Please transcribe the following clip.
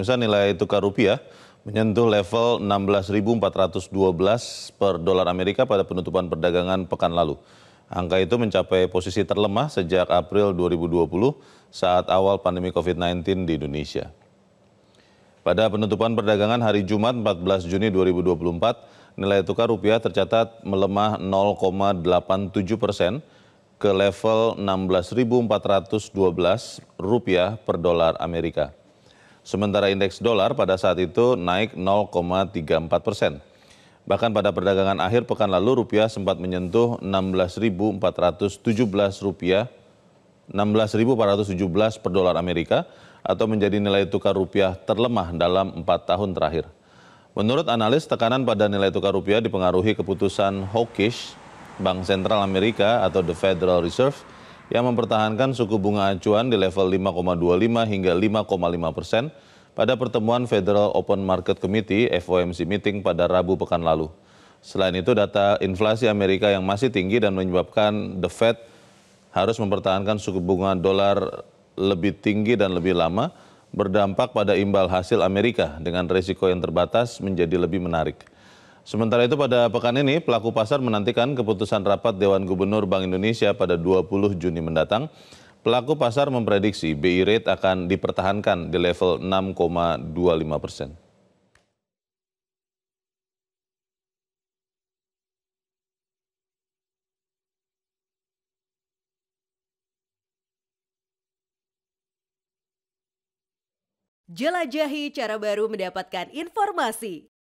Pemirsa nilai tukar rupiah menyentuh level 16.412 per dolar Amerika pada penutupan perdagangan pekan lalu. Angka itu mencapai posisi terlemah sejak April 2020 saat awal pandemi COVID-19 di Indonesia. Pada penutupan perdagangan hari Jumat 14 Juni 2024, nilai tukar rupiah tercatat melemah 0,87 persen ke level 16.412 rupiah per dolar Amerika. Sementara indeks dolar pada saat itu naik 0,34 persen. Bahkan pada perdagangan akhir pekan lalu rupiah sempat menyentuh 16.417 rupiah 16.417 per dolar Amerika atau menjadi nilai tukar rupiah terlemah dalam 4 tahun terakhir. Menurut analis, tekanan pada nilai tukar rupiah dipengaruhi keputusan hawkish Bank Sentral Amerika atau The Federal Reserve yang mempertahankan suku bunga acuan di level 5,25 hingga 5,5 persen pada pertemuan Federal Open Market Committee FOMC meeting pada Rabu pekan lalu. Selain itu, data inflasi Amerika yang masih tinggi dan menyebabkan The Fed harus mempertahankan suku bunga dolar lebih tinggi dan lebih lama berdampak pada imbal hasil Amerika dengan risiko yang terbatas menjadi lebih menarik. Sementara itu pada pekan ini pelaku pasar menantikan keputusan rapat Dewan Gubernur Bank Indonesia pada 20 Juni mendatang. Pelaku pasar memprediksi BI rate akan dipertahankan di level 6,25 persen. Jelajahi cara baru mendapatkan informasi.